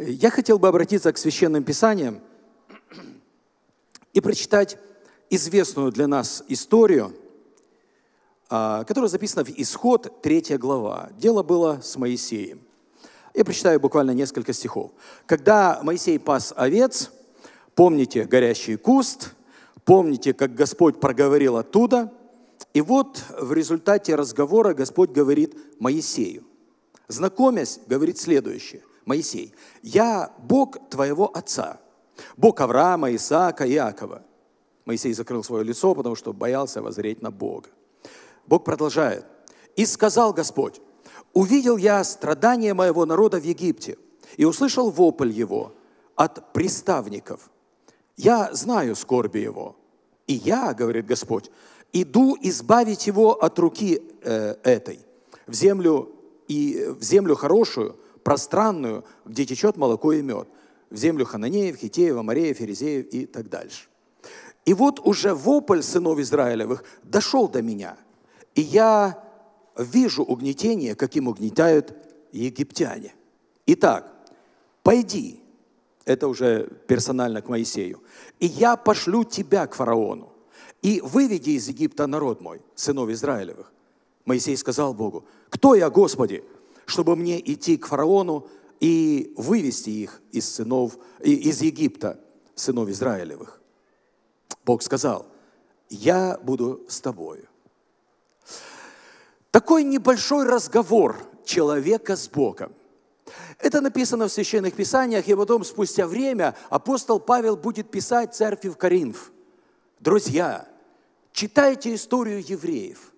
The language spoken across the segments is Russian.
Я хотел бы обратиться к священным писаниям и прочитать известную для нас историю, а, которая записана в Исход, 3 глава. Дело было с Моисеем. Я прочитаю буквально несколько стихов. «Когда Моисей пас овец, помните горящий куст, помните, как Господь проговорил оттуда, и вот в результате разговора Господь говорит Моисею. Знакомясь, говорит следующее – Моисей, «Я Бог твоего отца, Бог Авраама, Исаака, Иакова». Моисей закрыл свое лицо, потому что боялся возреть на Бога. Бог продолжает. «И сказал Господь, увидел я страдания моего народа в Египте и услышал вопль его от приставников. Я знаю скорби его, и я, говорит Господь, иду избавить его от руки э, этой в землю и в землю хорошую, пространную, где течет молоко и мед, в землю Хананеев, Хитеев, Амареев, Ферезеев и так дальше. И вот уже вопль сынов Израилевых дошел до меня, и я вижу угнетение, каким угнетают египтяне. Итак, пойди, это уже персонально к Моисею, и я пошлю тебя к фараону, и выведи из Египта народ мой, сынов Израилевых. Моисей сказал Богу, кто я, Господи, чтобы мне идти к фараону и вывести их из сынов, из Египта, сынов Израилевых. Бог сказал, я буду с тобою. Такой небольшой разговор человека с Богом. Это написано в священных писаниях, и потом спустя время апостол Павел будет писать церкви в Коринф. Друзья, читайте историю евреев –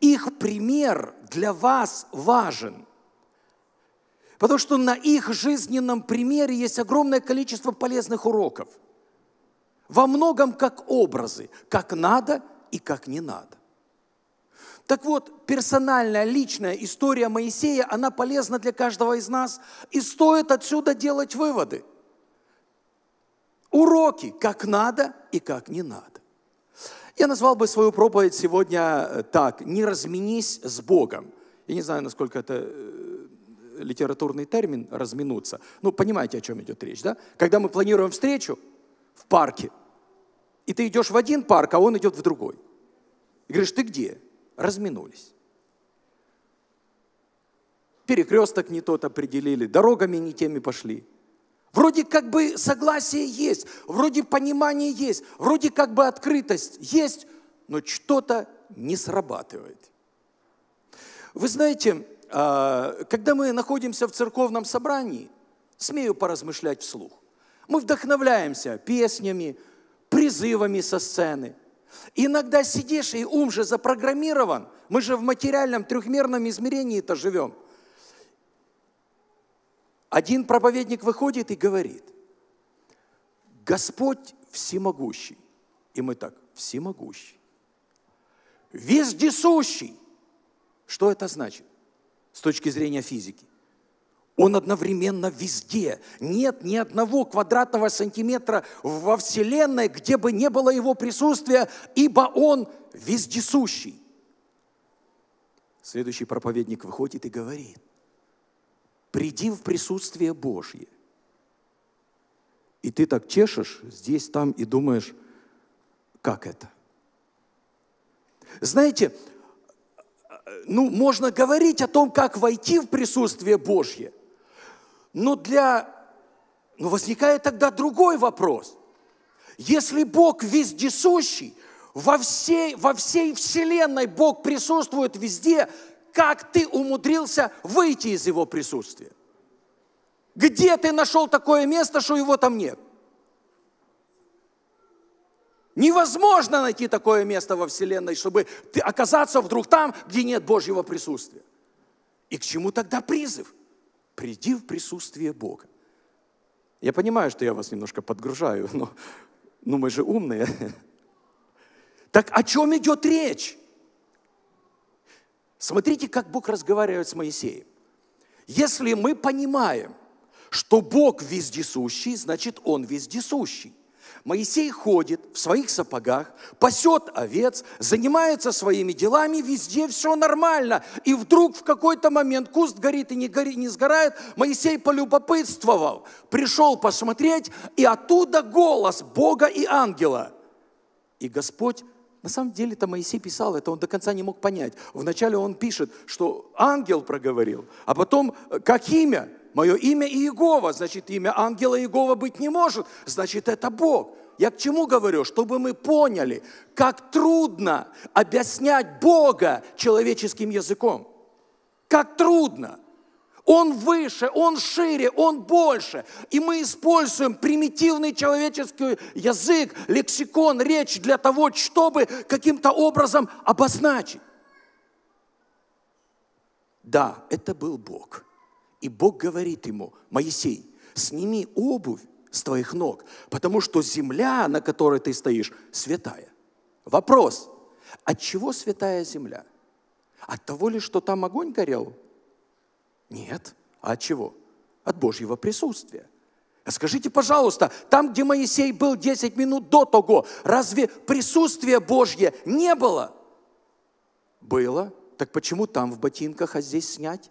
их пример для вас важен. Потому что на их жизненном примере есть огромное количество полезных уроков. Во многом как образы, как надо и как не надо. Так вот, персональная, личная история Моисея, она полезна для каждого из нас, и стоит отсюда делать выводы. Уроки, как надо и как не надо. Я назвал бы свою проповедь сегодня э, так. Не разменись с Богом. Я не знаю, насколько это э, литературный термин «разминуться». Ну, понимаете, о чем идет речь, да? Когда мы планируем встречу в парке, и ты идешь в один парк, а он идет в другой. И говоришь, ты где? Разминулись. Перекресток не тот определили, дорогами не теми пошли. Вроде как бы согласие есть, вроде понимание есть, вроде как бы открытость есть, но что-то не срабатывает. Вы знаете, а, когда мы находимся в церковном собрании, смею поразмышлять вслух, мы вдохновляемся песнями, призывами со сцены. Иногда сидишь, и ум же запрограммирован. Мы же в материальном трехмерном измерении это живем – один проповедник выходит и говорит, Господь всемогущий. И мы так, всемогущий. Вездесущий. Что это значит с точки зрения физики? Он одновременно везде. Нет ни одного квадратного сантиметра во Вселенной, где бы не было его присутствия, ибо он вездесущий. Следующий проповедник выходит и говорит, приди в присутствие Божье. И ты так чешешь здесь, там и думаешь, как это? Знаете, ну, можно говорить о том, как войти в присутствие Божье, но для... Но возникает тогда другой вопрос. Если Бог вездесущий, во всей, во всей вселенной Бог присутствует везде, как ты умудрился выйти из его присутствия? Где ты нашел такое место, что его там нет? Невозможно найти такое место во Вселенной, чтобы ты оказаться вдруг там, где нет Божьего присутствия. И к чему тогда призыв? Приди в присутствие Бога. Я понимаю, что я вас немножко подгружаю, но ну мы же умные. Так о чем идет речь? Смотрите, как Бог разговаривает с Моисеем. Если мы понимаем, что Бог вездесущий, значит, Он вездесущий. Моисей ходит в своих сапогах, пасет овец, занимается своими делами, везде все нормально. И вдруг в какой-то момент куст горит и не, горит, не сгорает. Моисей полюбопытствовал, пришел посмотреть, и оттуда голос Бога и ангела. И Господь на самом деле это Моисей писал, это он до конца не мог понять. Вначале он пишет, что ангел проговорил, а потом э, как имя? Мое имя Иегова, значит, имя ангела Иегова быть не может, значит, это Бог. Я к чему говорю? Чтобы мы поняли, как трудно объяснять Бога человеческим языком. Как трудно. Он выше, он шире, он больше. И мы используем примитивный человеческий язык, лексикон, речь для того, чтобы каким-то образом обозначить. Да, это был Бог. И Бог говорит ему, Моисей, сними обувь с твоих ног, потому что земля, на которой ты стоишь, святая. Вопрос, от чего святая земля? От того ли, что там огонь горел? Нет. А от чего? От Божьего присутствия. А скажите, пожалуйста, там, где Моисей был 10 минут до того, разве присутствие Божье не было? Было. Так почему там в ботинках, а здесь снять?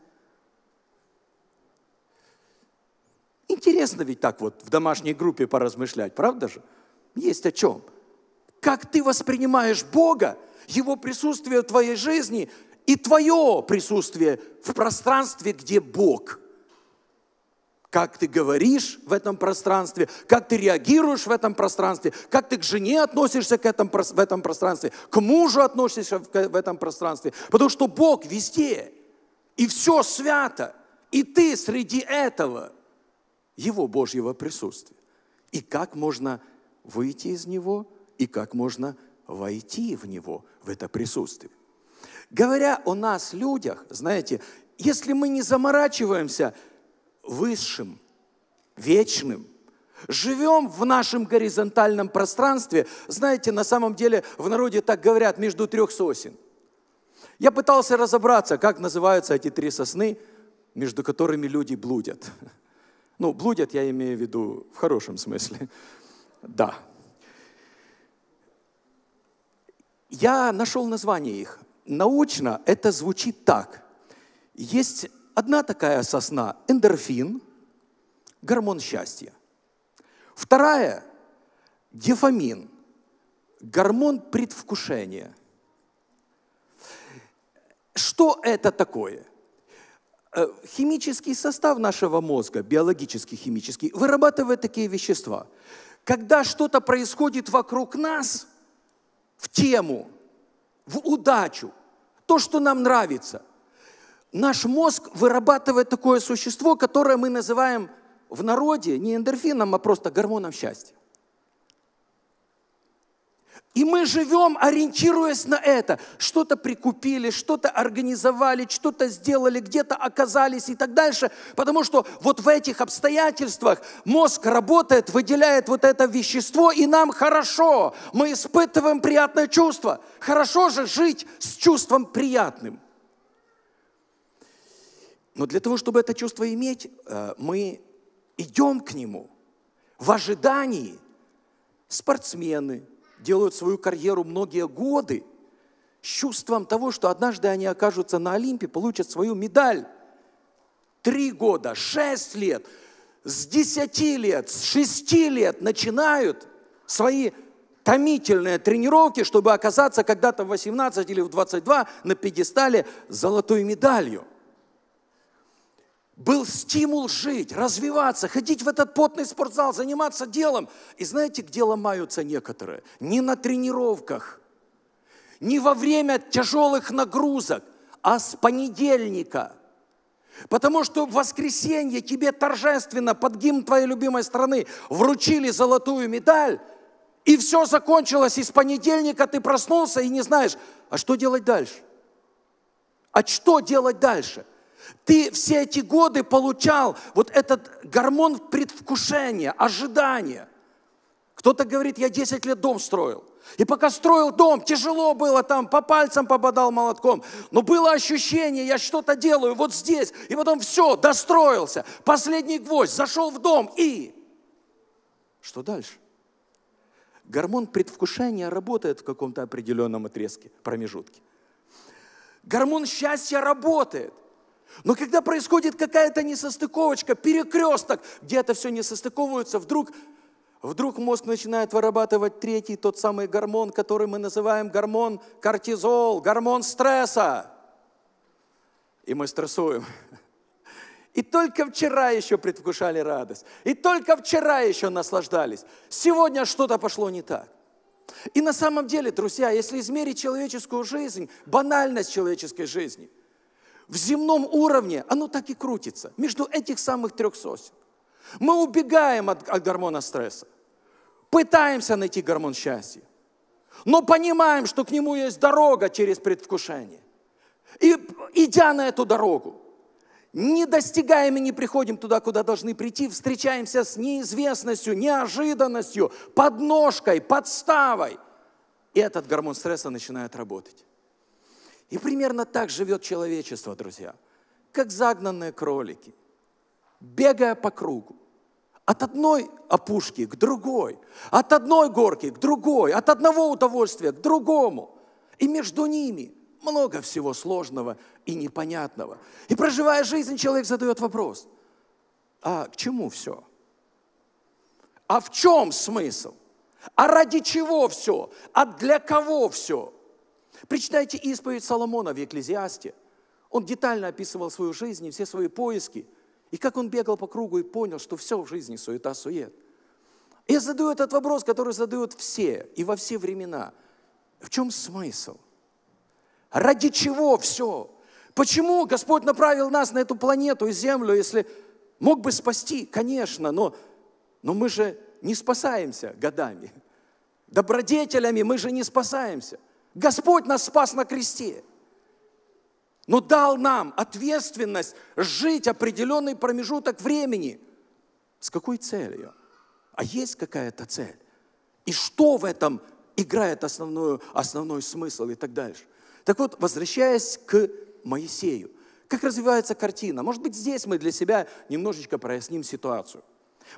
Интересно ведь так вот в домашней группе поразмышлять, правда же? Есть о чем. Как ты воспринимаешь Бога, Его присутствие в твоей жизни – и твое присутствие в пространстве, где Бог. Как ты говоришь в этом пространстве, как ты реагируешь в этом пространстве, как ты к жене относишься к этом, в этом пространстве, к мужу относишься в этом пространстве. Потому что Бог везде, и все свято, и ты среди этого, Его Божьего присутствия. И как можно выйти из него, и как можно войти в него, в это присутствие. Говоря о нас, людях, знаете, если мы не заморачиваемся высшим, вечным, живем в нашем горизонтальном пространстве, знаете, на самом деле в народе так говорят, между трех сосен. Я пытался разобраться, как называются эти три сосны, между которыми люди блудят. Ну, блудят я имею в виду в хорошем смысле. Да. Я нашел название их научно это звучит так. Есть одна такая сосна – эндорфин, гормон счастья. Вторая – дефамин, гормон предвкушения. Что это такое? Э, химический состав нашего мозга, биологический, химический, вырабатывает такие вещества. Когда что-то происходит вокруг нас, в тему, в удачу, то, что нам нравится. Наш мозг вырабатывает такое существо, которое мы называем в народе не эндорфином, а просто гормоном счастья. И мы живем, ориентируясь на это. Что-то прикупили, что-то организовали, что-то сделали, где-то оказались и так дальше. Потому что вот в этих обстоятельствах мозг работает, выделяет вот это вещество, и нам хорошо. Мы испытываем приятное чувство. Хорошо же жить с чувством приятным. Но для того, чтобы это чувство иметь, э, мы идем к нему в ожидании спортсмены – делают свою карьеру многие годы с чувством того, что однажды они окажутся на Олимпе, получат свою медаль. Три года, шесть лет, с десяти лет, с шести лет начинают свои томительные тренировки, чтобы оказаться когда-то в 18 или в 22 на пьедестале с золотой медалью был стимул жить, развиваться, ходить в этот потный спортзал, заниматься делом. И знаете, где ломаются некоторые? Не на тренировках, не во время тяжелых нагрузок, а с понедельника. Потому что в воскресенье тебе торжественно под гимн твоей любимой страны вручили золотую медаль, и все закончилось, и с понедельника ты проснулся и не знаешь, а что делать дальше? А что делать дальше? Ты все эти годы получал вот этот гормон предвкушения, ожидания. Кто-то говорит, я 10 лет дом строил. И пока строил дом, тяжело было там, по пальцам попадал молотком. Но было ощущение, я что-то делаю вот здесь. И потом все, достроился. Последний гвоздь, зашел в дом и... Что дальше? Гормон предвкушения работает в каком-то определенном отрезке, промежутке. Гормон счастья работает – но когда происходит какая-то несостыковочка, перекресток, где это все не состыковывается, вдруг, вдруг мозг начинает вырабатывать третий, тот самый гормон, который мы называем гормон кортизол, гормон стресса. И мы стрессуем. И только вчера еще предвкушали радость. И только вчера еще наслаждались. Сегодня что-то пошло не так. И на самом деле, друзья, если измерить человеческую жизнь, банальность человеческой жизни – в земном уровне, оно так и крутится, между этих самых трех сосен. Мы убегаем от, от гормона стресса, пытаемся найти гормон счастья, но понимаем, что к нему есть дорога через предвкушение. И идя на эту дорогу, не достигаем и не приходим туда, куда должны прийти, встречаемся с неизвестностью, неожиданностью, подножкой, подставой. И этот гормон стресса начинает работать. И примерно так живет человечество, друзья, как загнанные кролики, бегая по кругу. От одной опушки к другой, от одной горки к другой, от одного удовольствия к другому. И между ними много всего сложного и непонятного. И проживая жизнь, человек задает вопрос, а к чему все? А в чем смысл? А ради чего все? А для кого все? Причитайте исповедь Соломона в Екклезиасте. Он детально описывал свою жизнь и все свои поиски. И как он бегал по кругу и понял, что все в жизни суета-сует. Я задаю этот вопрос, который задают все и во все времена. В чем смысл? Ради чего все? Почему Господь направил нас на эту планету и Землю, если мог бы спасти, конечно, но, но мы же не спасаемся годами. Добродетелями мы же не спасаемся. Господь нас спас на кресте. Но дал нам ответственность жить определенный промежуток времени. С какой целью? А есть какая-то цель? И что в этом играет основную, основной смысл и так дальше? Так вот, возвращаясь к Моисею, как развивается картина? Может быть, здесь мы для себя немножечко проясним ситуацию.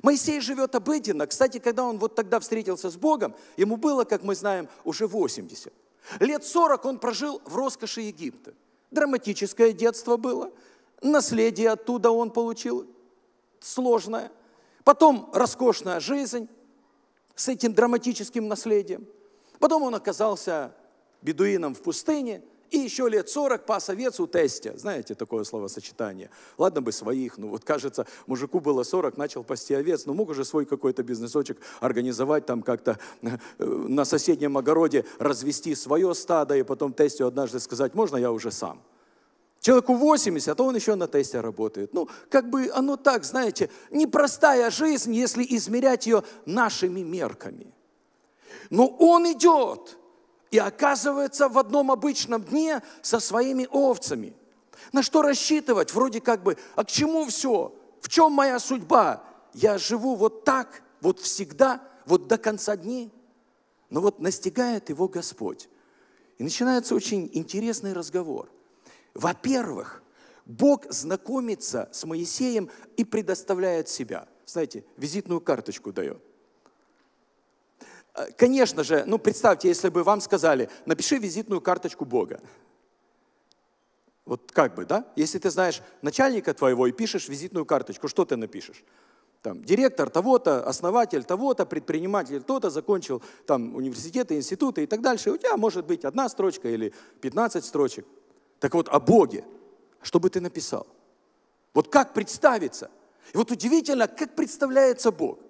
Моисей живет обыденно. Кстати, когда он вот тогда встретился с Богом, ему было, как мы знаем, уже 80. Лет 40 он прожил в роскоши Египта. Драматическое детство было, наследие оттуда он получил сложное, потом роскошная жизнь с этим драматическим наследием. Потом он оказался бедуином в пустыне – и еще лет 40 пас овец у тестя. Знаете такое словосочетание? Ладно бы своих, ну вот кажется, мужику было 40, начал пасти овец, но ну мог уже свой какой-то бизнесочек организовать, там как-то э, на соседнем огороде развести свое стадо, и потом тестю однажды сказать, можно я уже сам? Человеку 80, а он еще на тесте работает. Ну, как бы оно так, знаете, непростая жизнь, если измерять ее нашими мерками. Но он идет – и оказывается в одном обычном дне со своими овцами. На что рассчитывать? Вроде как бы, а к чему все? В чем моя судьба? Я живу вот так, вот всегда, вот до конца дней. Но вот настигает его Господь. И начинается очень интересный разговор. Во-первых, Бог знакомится с Моисеем и предоставляет себя. Знаете, визитную карточку дает. Э, конечно же, ну представьте, если бы вам сказали, напиши визитную карточку Бога. Вот как бы, да? Если ты знаешь начальника твоего и пишешь визитную карточку, что ты напишешь? Там, директор того-то, основатель того-то, предприниматель того-то, закончил там университеты, институты и так дальше. И у тебя может быть одна строчка или 15 строчек. Так вот, о Боге, что бы ты написал? Вот как представиться? И вот удивительно, как представляется Бог.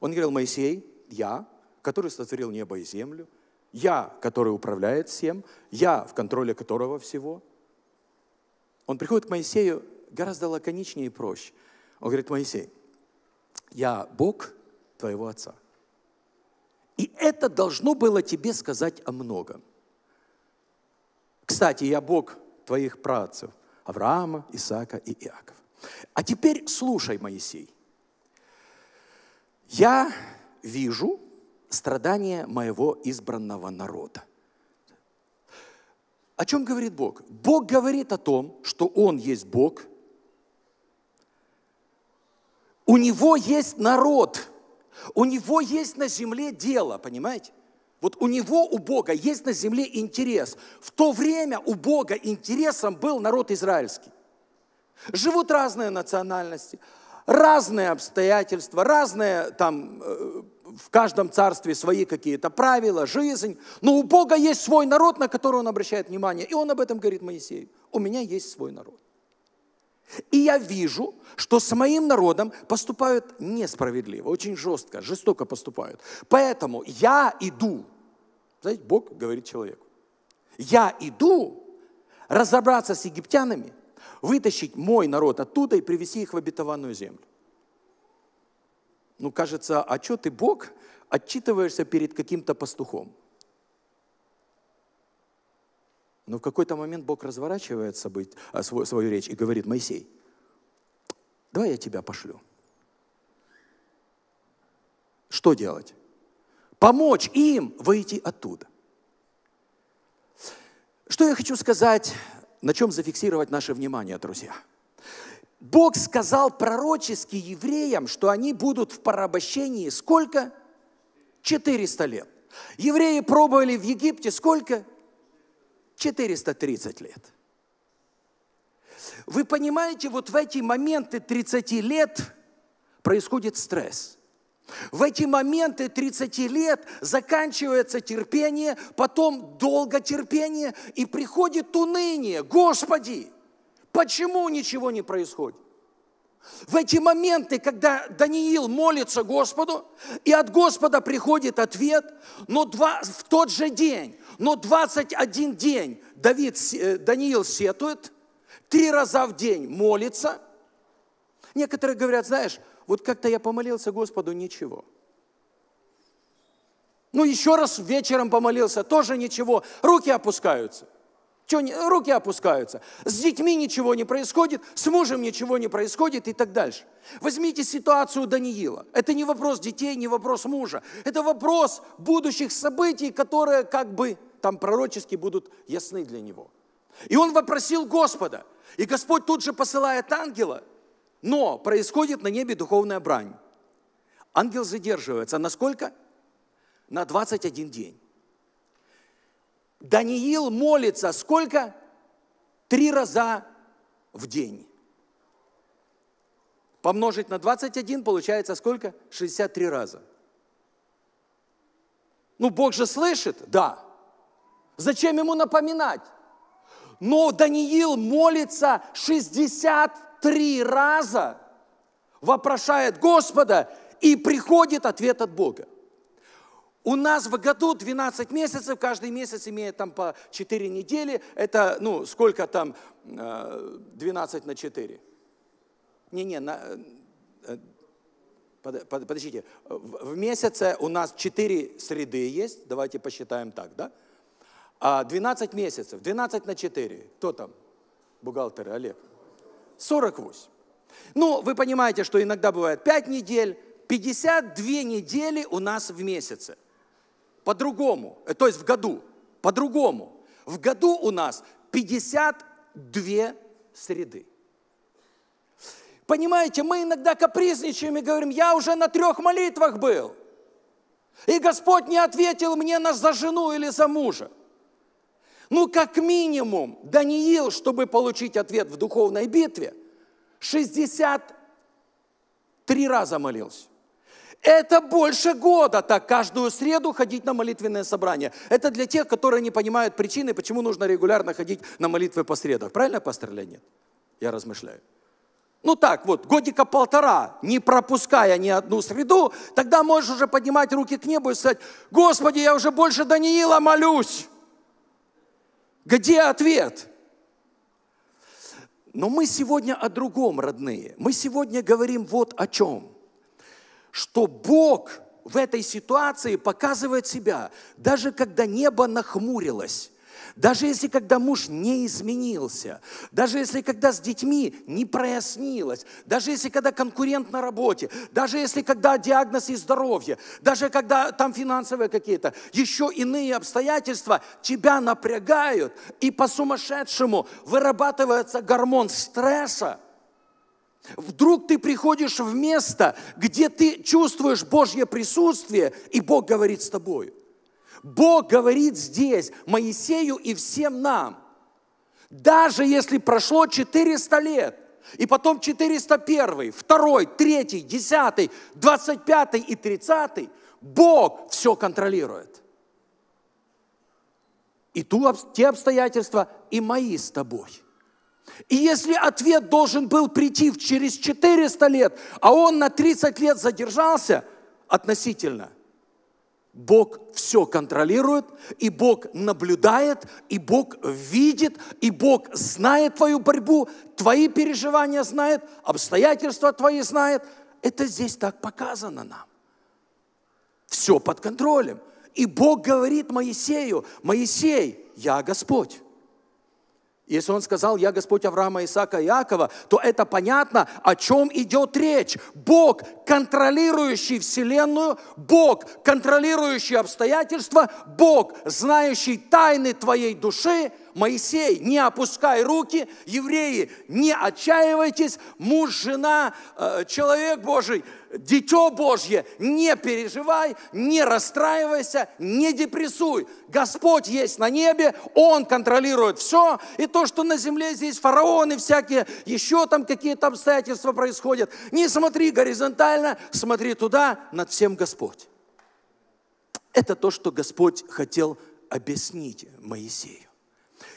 Он говорил, Моисей, я, который сотворил небо и землю, я, который управляет всем, я, в контроле которого всего. Он приходит к Моисею гораздо лаконичнее и проще. Он говорит, Моисей, я Бог твоего отца. И это должно было тебе сказать о многом. Кстати, я Бог твоих працев Авраама, Исаака и Иакова. А теперь слушай, Моисей. Я вижу, страдания моего избранного народа. О чем говорит Бог? Бог говорит о том, что Он есть Бог. У Него есть народ. У Него есть на земле дело, понимаете? Вот у него, у Бога, есть на земле интерес. В то время у Бога интересом был народ израильский. Живут разные национальности, разные обстоятельства, разные там э, в каждом царстве свои какие-то правила, жизнь. Но у Бога есть свой народ, на который он обращает внимание. И он об этом говорит Моисею. У меня есть свой народ. И я вижу, что с моим народом поступают несправедливо, очень жестко, жестоко поступают. Поэтому я иду, знаете, Бог говорит человеку, я иду разобраться с египтянами, вытащить мой народ оттуда и привести их в обетованную землю ну, кажется, а что ты, Бог, отчитываешься перед каким-то пастухом? Но в какой-то момент Бог разворачивает событь, а, свою, свою речь и говорит, Моисей, давай я тебя пошлю. Что делать? Помочь им выйти оттуда. Что я хочу сказать, на чем зафиксировать наше внимание, друзья – Бог сказал пророчески евреям, что они будут в порабощении сколько? 400 лет. Евреи пробовали в Египте сколько? 430 лет. Вы понимаете, вот в эти моменты 30 лет происходит стресс – в эти моменты 30 лет заканчивается терпение, потом долго терпение, и приходит уныние. Господи, Почему ничего не происходит? В эти моменты, когда Даниил молится Господу, и от Господа приходит ответ, но два, в тот же день, но 21 день Давид, э, Даниил сетует, три раза в день молится. Некоторые говорят, знаешь, вот как-то я помолился Господу, ничего. Ну, еще раз вечером помолился, тоже ничего, руки опускаются – что, руки опускаются. С детьми ничего не происходит, с мужем ничего не происходит и так дальше. Возьмите ситуацию Даниила. Это не вопрос детей, не вопрос мужа. Это вопрос будущих событий, которые как бы там пророчески будут ясны для него. И он вопросил Господа. И Господь тут же посылает ангела, но происходит на небе духовная брань. Ангел задерживается. Насколько? На 21 день. Даниил молится сколько? Три раза в день. Помножить на 21 получается сколько? 63 раза. Ну, Бог же слышит, да. Зачем ему напоминать? Но Даниил молится 63 раза, вопрошает Господа, и приходит ответ от Бога. У нас в году 12 месяцев, каждый месяц имеет там по 4 недели. Это, ну, сколько там 12 э, на 4? Не-не, на, э, под, под, подождите. В, в месяце у нас 4 среды есть. Давайте посчитаем так, да? А 12 месяцев, 12 на 4. Кто там? бухгалтер Олег. 48. Ну, вы понимаете, что иногда бывает 5 недель, 52 недели у нас в месяце – по-другому, э, то есть в году, по-другому. В году у нас 52 среды. Понимаете, мы иногда капризничаем и говорим, я уже на трех молитвах был. И Господь не ответил мне на, за жену или за мужа. Ну, как минимум, Даниил, чтобы получить ответ в духовной битве, 63 раза молился. Это больше года так каждую среду ходить на молитвенное собрание. Это для тех, которые не понимают причины, почему нужно регулярно ходить на молитвы по средах. Правильно, пастор Леонид? Я размышляю. Ну так вот, годика полтора, не пропуская ни одну среду, тогда можешь уже поднимать руки к небу и сказать, Господи, я уже больше Даниила молюсь. Где ответ? Но мы сегодня о другом, родные. Мы сегодня говорим вот о чем – что Бог в этой ситуации показывает себя, даже когда небо нахмурилось. Даже если когда муж не изменился, даже если когда с детьми не прояснилось, даже если когда конкурент на работе, даже если когда диагноз и здоровье, даже когда там финансовые какие-то, еще иные обстоятельства тебя напрягают, и по сумасшедшему вырабатывается гормон стресса – Вдруг ты приходишь в место, где ты чувствуешь Божье присутствие, и Бог говорит с тобой. Бог говорит здесь Моисею и всем нам. Даже если прошло 400 лет, и потом 401, 2, 3, 10, 25 и 30, Бог все контролирует. И ту, те обстоятельства, и мои с тобой – и если ответ должен был прийти через 400 лет, а он на 30 лет задержался относительно, Бог все контролирует, и Бог наблюдает, и Бог видит, и Бог знает твою борьбу, твои переживания знает, обстоятельства твои знает. Это здесь так показано нам. Все под контролем. И Бог говорит Моисею, Моисей, я Господь. Если он сказал, я Господь Авраама, Исаака, Иакова, то это понятно, о чем идет речь. Бог, контролирующий Вселенную, Бог, контролирующий обстоятельства, Бог, знающий тайны твоей души, Моисей, не опускай руки, евреи, не отчаивайтесь, муж, жена, э, человек Божий, дитё Божье, не переживай, не расстраивайся, не депрессуй. Господь есть на небе, Он контролирует все, и то, что на земле здесь фараоны всякие, еще там какие-то обстоятельства происходят. Не смотри горизонтально, смотри туда, над всем Господь. Это то, что Господь хотел объяснить Моисею.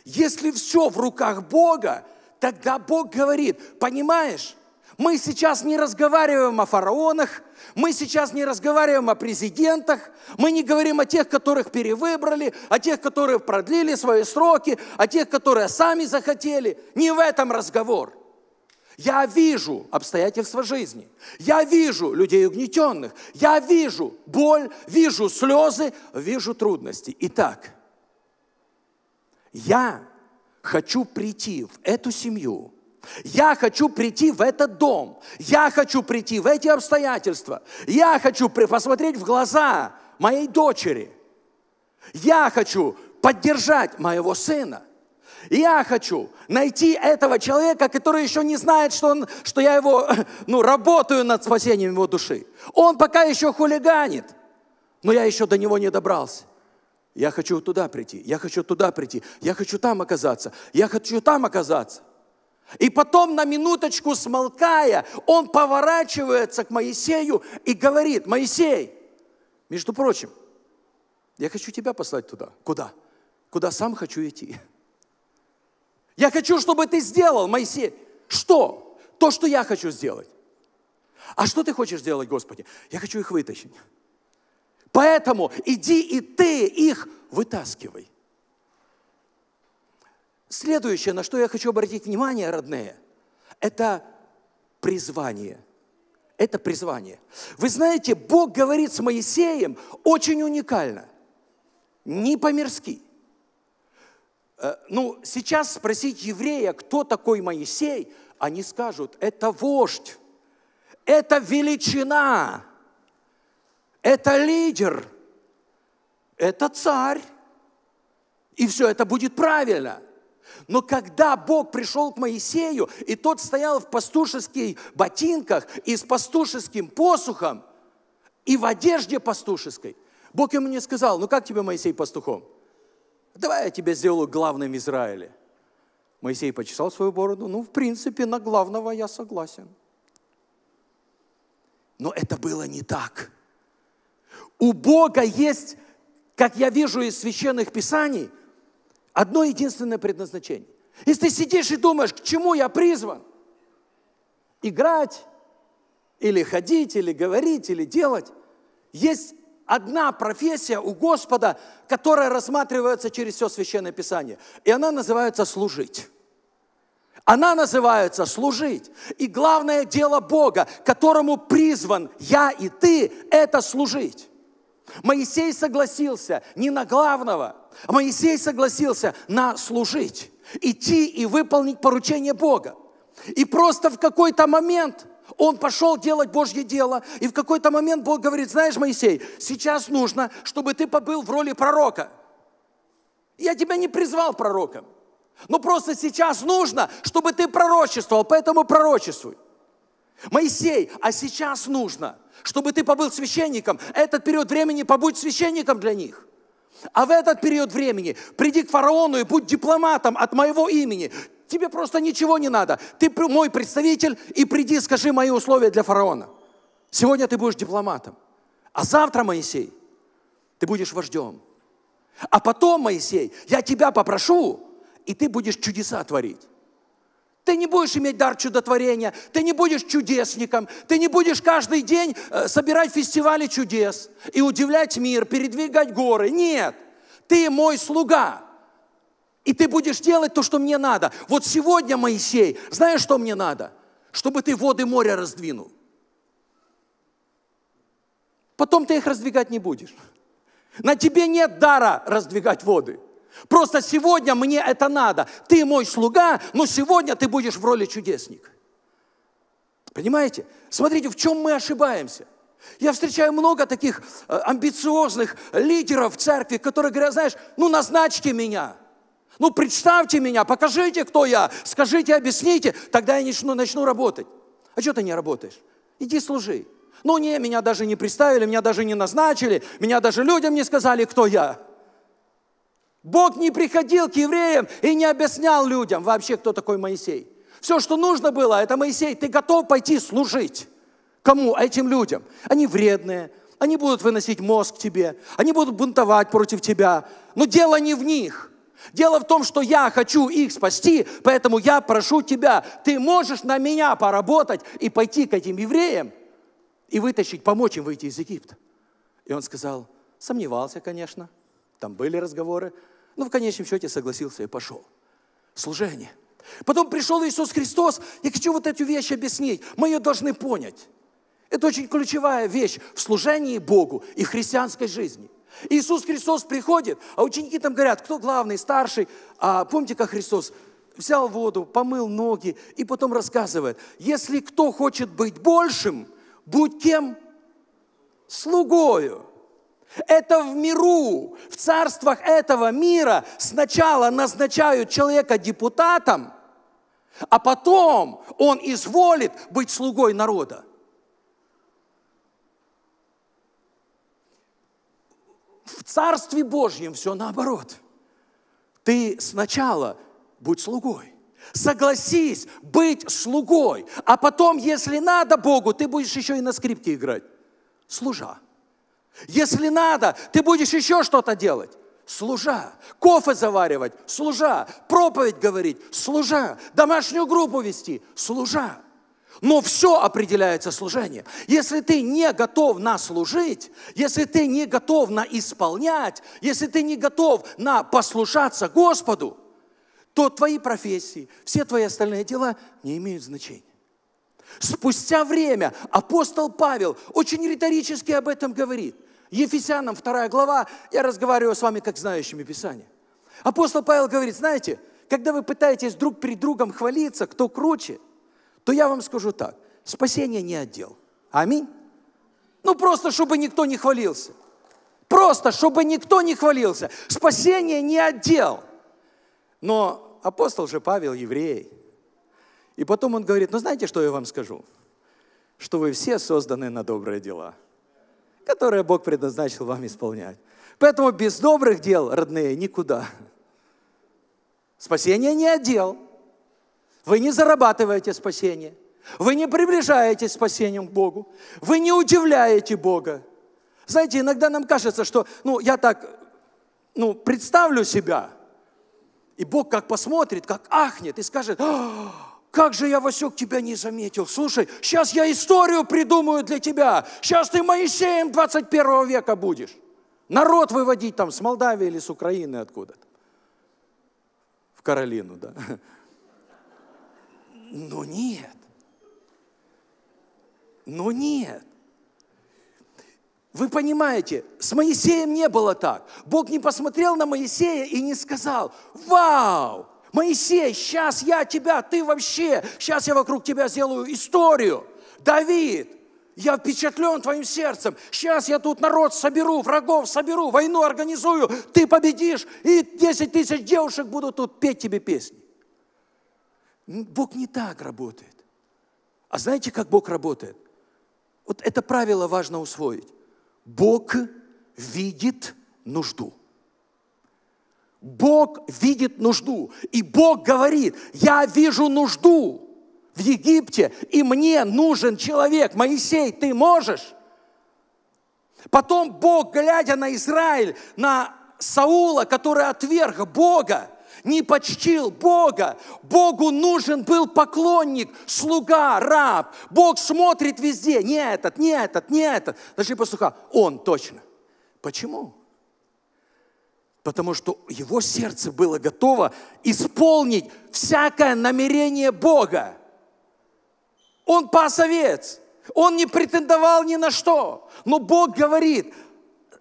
Если все в руках Бога, тогда Бог говорит, понимаешь, мы сейчас не разговариваем о фараонах, мы сейчас не разговариваем о президентах, мы не говорим о тех, которых перевыбрали, о тех, которые продлили свои сроки, о тех, которые сами захотели. Не в этом разговор. Я вижу обстоятельства жизни. Я вижу людей угнетенных. Я вижу боль, вижу слезы, вижу трудности. Итак, я хочу прийти в эту семью. Я хочу прийти в этот дом. Я хочу прийти в эти обстоятельства. Я хочу посмотреть в глаза моей дочери. Я хочу поддержать моего сына. Я хочу найти этого человека, который еще не знает, что, он, что я его, ну, работаю над спасением его души. Он пока еще хулиганит, но я еще до него не добрался. Я хочу туда прийти, я хочу туда прийти, я хочу там оказаться, я хочу там оказаться. И потом на минуточку смолкая, он поворачивается к Моисею и говорит, Моисей, между прочим, я хочу тебя послать туда. Куда? Куда сам хочу идти. Я хочу, чтобы ты сделал, Моисей. Что? То, что я хочу сделать. А что ты хочешь сделать, Господи? Я хочу их вытащить. Поэтому иди и ты их вытаскивай. Следующее, на что я хочу обратить внимание, родные, это призвание. Это призвание. Вы знаете, Бог говорит с Моисеем очень уникально, не по-мирски. Э, ну, сейчас спросить еврея, кто такой Моисей, они скажут, это вождь, это величина, это лидер, это царь, и все это будет правильно. Но когда Бог пришел к Моисею, и тот стоял в пастушеских ботинках и с пастушеским посухом, и в одежде пастушеской, Бог ему не сказал, ну как тебе, Моисей, пастухом? Давай я тебя сделаю главным в Израиле. Моисей почесал свою бороду, ну, в принципе, на главного я согласен. Но это было не так. У Бога есть, как я вижу из священных писаний, одно единственное предназначение. Если ты сидишь и думаешь, к чему я призван, играть или ходить, или говорить, или делать, есть одна профессия у Господа, которая рассматривается через все Священное Писание. И она называется «служить». Она называется «служить». И главное дело Бога, которому призван я и ты, это служить. Моисей согласился не на главного, а Моисей согласился на служить, идти и выполнить поручение Бога. И просто в какой-то момент он пошел делать Божье дело, и в какой-то момент Бог говорит, знаешь, Моисей, сейчас нужно, чтобы ты побыл в роли пророка. Я тебя не призвал пророком, но просто сейчас нужно, чтобы ты пророчествовал, поэтому пророчествуй. Моисей, а сейчас нужно, чтобы ты побыл священником. Этот период времени побудь священником для них. А в этот период времени приди к фараону и будь дипломатом от моего имени. Тебе просто ничего не надо. Ты мой представитель и приди, скажи мои условия для фараона. Сегодня ты будешь дипломатом. А завтра, Моисей, ты будешь вождем. А потом, Моисей, я тебя попрошу, и ты будешь чудеса творить. Ты не будешь иметь дар чудотворения, ты не будешь чудесником, ты не будешь каждый день э, собирать фестивали чудес и удивлять мир, передвигать горы. Нет, ты мой слуга, и ты будешь делать то, что мне надо. Вот сегодня, Моисей, знаешь, что мне надо? Чтобы ты воды моря раздвинул. Потом ты их раздвигать не будешь. На тебе нет дара раздвигать воды – Просто сегодня мне это надо. Ты мой слуга, но сегодня ты будешь в роли чудесник. Понимаете? Смотрите, в чем мы ошибаемся. Я встречаю много таких э, амбициозных лидеров в церкви, которые говорят, знаешь, ну назначьте меня, ну представьте меня, покажите, кто я, скажите, объясните, тогда я начну, начну работать. А что ты не работаешь? Иди служи. Ну не, меня даже не представили, меня даже не назначили, меня даже людям не сказали, кто я. Бог не приходил к евреям и не объяснял людям вообще, кто такой Моисей. Все, что нужно было, это Моисей, ты готов пойти служить. Кому? Этим людям. Они вредные, они будут выносить мозг тебе, они будут бунтовать против тебя. Но дело не в них. Дело в том, что я хочу их спасти, поэтому я прошу тебя, ты можешь на меня поработать и пойти к этим евреям и вытащить, помочь им выйти из Египта. И он сказал, сомневался, конечно – там были разговоры, но ну, в конечном счете согласился и пошел. Служение. Потом пришел Иисус Христос. Я хочу вот эту вещь объяснить. Мы ее должны понять. Это очень ключевая вещь в служении Богу и в христианской жизни. Иисус Христос приходит, а ученики там говорят, кто главный, старший. А помните, как Христос взял воду, помыл ноги и потом рассказывает, если кто хочет быть большим, будь кем? Слугою. Это в миру, в царствах этого мира сначала назначают человека депутатом, а потом он изволит быть слугой народа. В Царстве Божьем все наоборот. Ты сначала будь слугой. Согласись быть слугой, а потом, если надо Богу, ты будешь еще и на скрипке играть. Служа. Если надо, ты будешь еще что-то делать. Служа. Кофе заваривать. Служа. Проповедь говорить. Служа. Домашнюю группу вести. Служа. Но все определяется служением. Если ты не готов на служить, если ты не готов на исполнять, если ты не готов на послушаться Господу, то твои профессии, все твои остальные дела не имеют значения. Спустя время апостол Павел очень риторически об этом говорит. Ефесянам 2 глава, я разговариваю с вами как знающими Писание. Апостол Павел говорит, знаете, когда вы пытаетесь друг перед другом хвалиться, кто круче, то я вам скажу так, спасение не отдел. Аминь. Ну просто, чтобы никто не хвалился. Просто, чтобы никто не хвалился. Спасение не отдел. Но апостол же Павел еврей – и потом он говорит, ну знаете, что я вам скажу? Что вы все созданы на добрые дела, которые Бог предназначил вам исполнять. Поэтому без добрых дел, родные, никуда. Спасение не отдел. Вы не зарабатываете спасение. Вы не приближаетесь спасением к Богу. Вы не удивляете Бога. Знаете, иногда нам кажется, что, ну, я так, ну, представлю себя, и Бог как посмотрит, как ахнет и скажет, «А, как же я, Васек, тебя не заметил? Слушай, сейчас я историю придумаю для тебя. Сейчас ты Моисеем 21 века будешь. Народ выводить там с Молдавии или с Украины откуда-то. В Каролину, да. Но нет. Но нет. Вы понимаете, с Моисеем не было так. Бог не посмотрел на Моисея и не сказал, вау, Моисей, сейчас я тебя, ты вообще, сейчас я вокруг тебя сделаю историю. Давид, я впечатлен твоим сердцем. Сейчас я тут народ соберу, врагов соберу, войну организую, ты победишь, и 10 тысяч девушек будут тут петь тебе песни. Бог не так работает. А знаете, как Бог работает? Вот это правило важно усвоить. Бог видит нужду. Бог видит нужду. И Бог говорит, я вижу нужду в Египте, и мне нужен человек. Моисей, ты можешь? Потом Бог, глядя на Израиль, на Саула, который отверг Бога, не почтил Бога. Богу нужен был поклонник, слуга, раб. Бог смотрит везде. Не этот, не этот, не этот. Даже послуха. Он точно. Почему? Потому что его сердце было готово исполнить всякое намерение Бога. Он пасовец, он не претендовал ни на что. Но Бог говорит,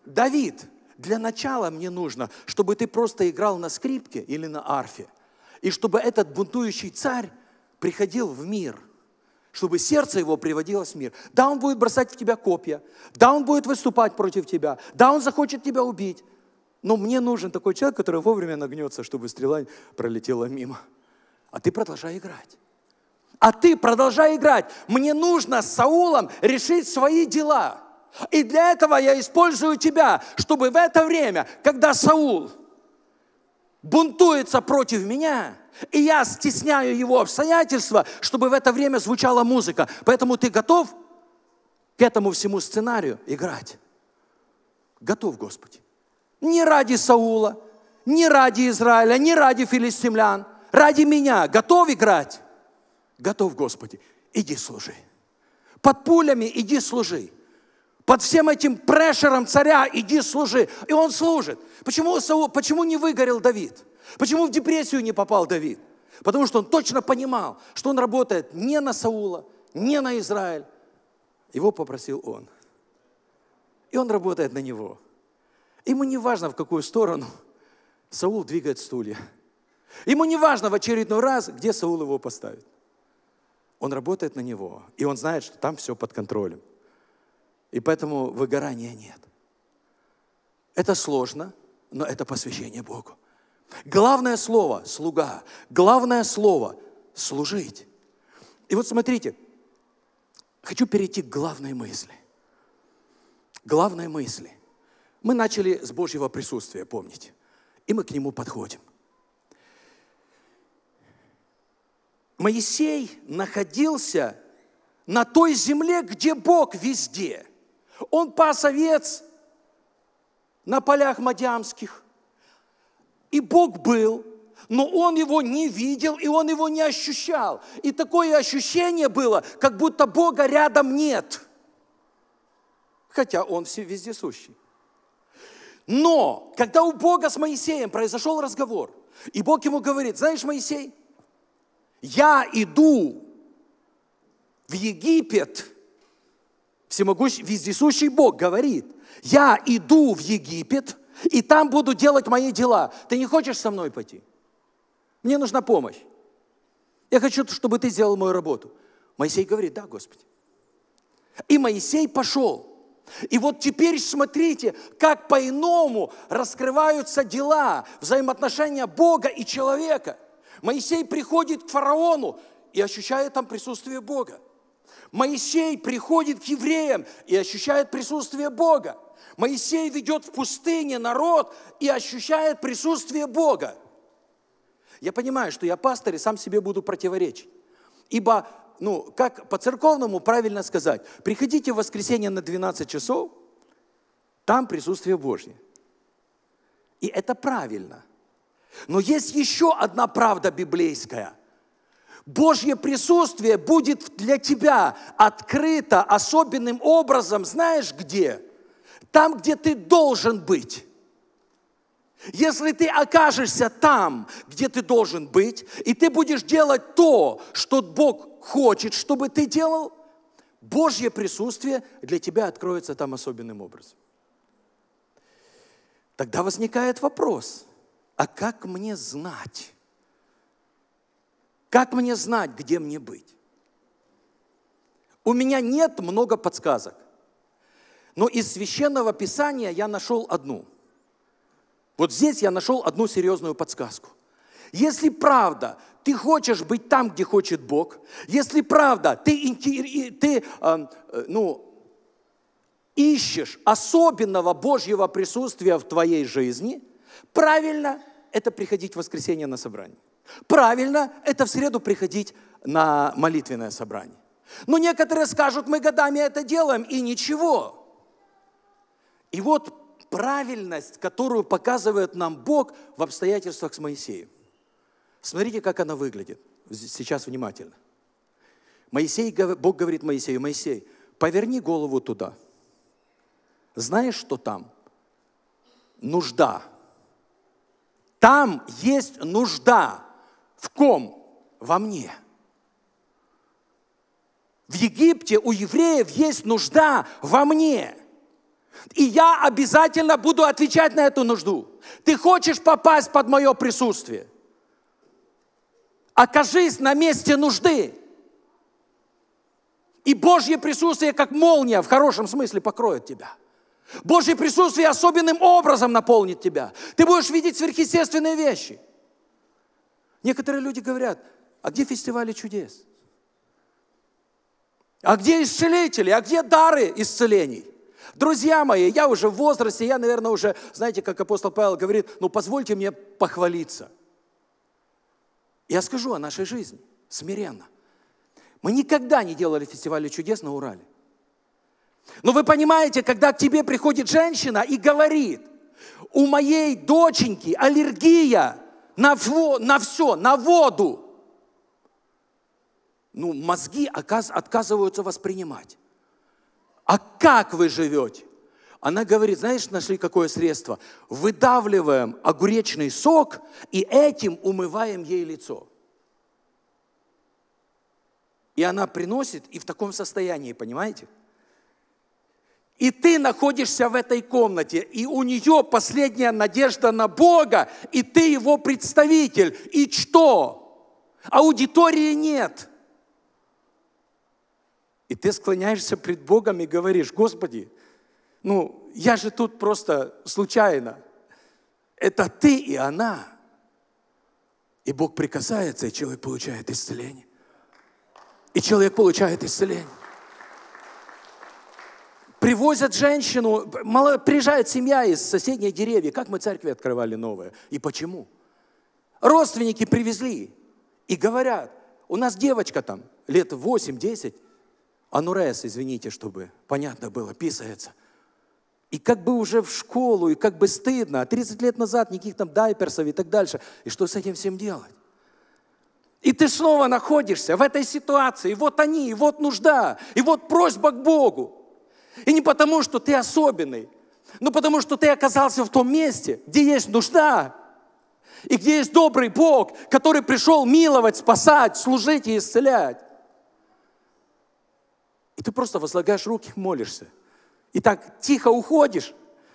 Давид, для начала мне нужно, чтобы ты просто играл на скрипке или на арфе. И чтобы этот бунтующий царь приходил в мир – чтобы сердце его приводилось в мир. Да, он будет бросать в тебя копья, да, он будет выступать против тебя, да, он захочет тебя убить, но мне нужен такой человек, который вовремя нагнется, чтобы стрела пролетела мимо. А ты продолжай играть. А ты продолжай играть. Мне нужно с Саулом решить свои дела. И для этого я использую тебя, чтобы в это время, когда Саул бунтуется против меня, и я стесняю его обстоятельства, чтобы в это время звучала музыка. Поэтому ты готов к этому всему сценарию играть? Готов, Господи. Не ради Саула, не ради Израиля, не ради филистимлян, ради меня. Готов играть? Готов, Господи. Иди служи. Под пулями иди служи. Под всем этим прешером царя иди служи. И он служит. Почему, Саул, почему не выгорел Давид? Почему в депрессию не попал Давид? Потому что он точно понимал, что он работает не на Саула, не на Израиль. Его попросил он. И он работает на него. Ему не важно, в какую сторону Саул двигает стулья. Ему не важно в очередной раз, где Саул его поставит. Он работает на него, и он знает, что там все под контролем. И поэтому выгорания нет. Это сложно, но это посвящение Богу. Главное слово – слуга. Главное слово – служить. И вот смотрите, хочу перейти к главной мысли. Главной мысли. Мы начали с Божьего присутствия, помните. И мы к нему подходим. Моисей находился на той земле, где Бог везде. Он пас овец на полях Мадиамских. И Бог был, но он его не видел, и он его не ощущал. И такое ощущение было, как будто Бога рядом нет. Хотя он все вездесущий. Но, когда у Бога с Моисеем произошел разговор, и Бог ему говорит, знаешь, Моисей, я иду в Египет, всемогущий, вездесущий Бог говорит, я иду в Египет, и там буду делать мои дела. Ты не хочешь со мной пойти? Мне нужна помощь. Я хочу, чтобы ты сделал мою работу. Моисей говорит, да, Господи. И Моисей пошел. И вот теперь смотрите, как по-иному раскрываются дела, взаимоотношения Бога и человека. Моисей приходит к фараону и ощущает там присутствие Бога. Моисей приходит к евреям и ощущает присутствие Бога. Моисей ведет в пустыне народ и ощущает присутствие Бога. Я понимаю, что я пастор и сам себе буду противоречить. Ибо ну, как по-церковному правильно сказать, приходите в воскресенье на 12 часов, там присутствие Божье. И это правильно. Но есть еще одна правда библейская. Божье присутствие будет для тебя открыто особенным образом, знаешь где? Там, где ты должен быть. Если ты окажешься там, где ты должен быть, и ты будешь делать то, что Бог хочет, чтобы ты делал, Божье присутствие для тебя откроется там особенным образом. Тогда возникает вопрос, а как мне знать? Как мне знать, где мне быть? У меня нет много подсказок. Но из священного писания я нашел одну. Вот здесь я нашел одну серьезную подсказку. Если правда, ты хочешь быть там, где хочет Бог, если правда, ты, ты э, ну, ищешь особенного Божьего присутствия в твоей жизни, правильно это приходить в воскресенье на собрание. Правильно это в среду приходить на молитвенное собрание. Но некоторые скажут, мы годами это делаем, и ничего. И вот правильность, которую показывает нам Бог в обстоятельствах с Моисеем. Смотрите, как она выглядит. Сейчас внимательно. Моисей, Бог говорит Моисею, Моисей, поверни голову туда. Знаешь, что там? Нужда. Там есть нужда. В ком? Во мне. В Египте у евреев есть нужда во мне. И я обязательно буду отвечать на эту нужду. Ты хочешь попасть под мое присутствие? окажись на месте нужды. И Божье присутствие, как молния, в хорошем смысле покроет тебя. Божье присутствие особенным образом наполнит тебя. Ты будешь видеть сверхъестественные вещи. Некоторые люди говорят, а где фестивали чудес? А где исцелители? А где дары исцелений? Друзья мои, я уже в возрасте, я, наверное, уже, знаете, как апостол Павел говорит, ну позвольте мне похвалиться – я скажу о нашей жизни, смиренно. Мы никогда не делали фестивали чудес на Урале. Но вы понимаете, когда к тебе приходит женщина и говорит, у моей доченьки аллергия на, фло, на все, на воду. Ну, мозги отказ, отказываются воспринимать. А как вы живете? Она говорит, знаешь, нашли какое средство? Выдавливаем огуречный сок и этим умываем ей лицо. И она приносит и в таком состоянии, понимаете? И ты находишься в этой комнате, и у нее последняя надежда на Бога, и ты его представитель. И что? Аудитории нет. И ты склоняешься пред Богом и говоришь, Господи, ну, я же тут просто случайно. Это ты и она. И Бог прикасается, и человек получает исцеление. И человек получает исцеление. Привозят женщину, приезжает семья из соседней деревни. Как мы церкви открывали новое? И почему? Родственники привезли и говорят, у нас девочка там, лет 8-10, Анурес, извините, чтобы понятно было, писается. И как бы уже в школу, и как бы стыдно. а 30 лет назад никаких там дайперсов и так дальше. И что с этим всем делать? И ты снова находишься в этой ситуации. И вот они, и вот нужда, и вот просьба к Богу. И не потому, что ты особенный, но потому, что ты оказался в том месте, где есть нужда, и где есть добрый Бог, который пришел миловать, спасать, служить и исцелять. И ты просто возлагаешь руки, молишься – и так тихо уходишь,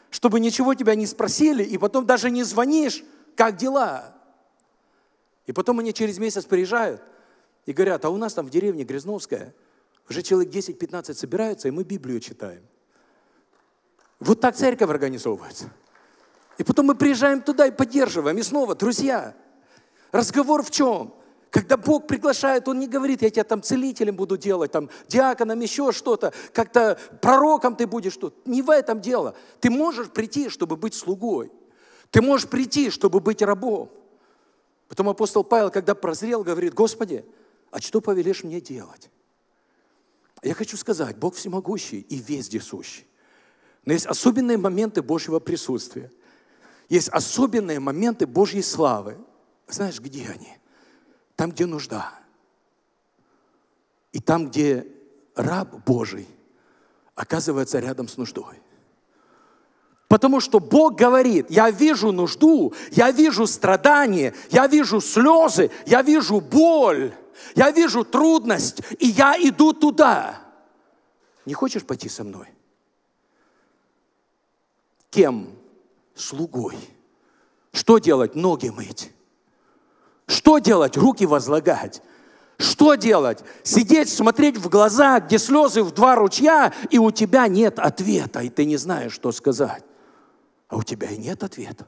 чтобы ничего тебя не спросили, и потом даже не звонишь, как дела. И потом они через месяц приезжают и говорят, а у нас там в деревне Грязновская уже человек 10-15 собираются, и мы Библию читаем. Вот так церковь организовывается. И потом мы приезжаем туда и поддерживаем, и снова, друзья, разговор в чем? Когда Бог приглашает, Он не говорит, я тебя там целителем буду делать, там диаконом еще что-то, как-то пророком ты будешь тут. Не в этом дело. Ты можешь прийти, чтобы быть слугой. Ты можешь прийти, чтобы быть рабом. Потом апостол Павел, когда прозрел, говорит, Господи, а что повелишь мне делать? Я хочу сказать, Бог всемогущий и вездесущий. Но есть особенные моменты Божьего присутствия. Есть особенные моменты Божьей славы. Знаешь, где они? – там, где нужда. И там, где раб Божий оказывается рядом с нуждой. Потому что Бог говорит, я вижу нужду, я вижу страдания, я вижу слезы, я вижу боль, я вижу трудность, и я иду туда. Не хочешь пойти со мной? Кем? Слугой. Что делать? Ноги мыть. Что делать? Руки возлагать. Что делать? Сидеть, смотреть в глаза, где слезы в два ручья, и у тебя нет ответа, и ты не знаешь, что сказать. А у тебя и нет ответа.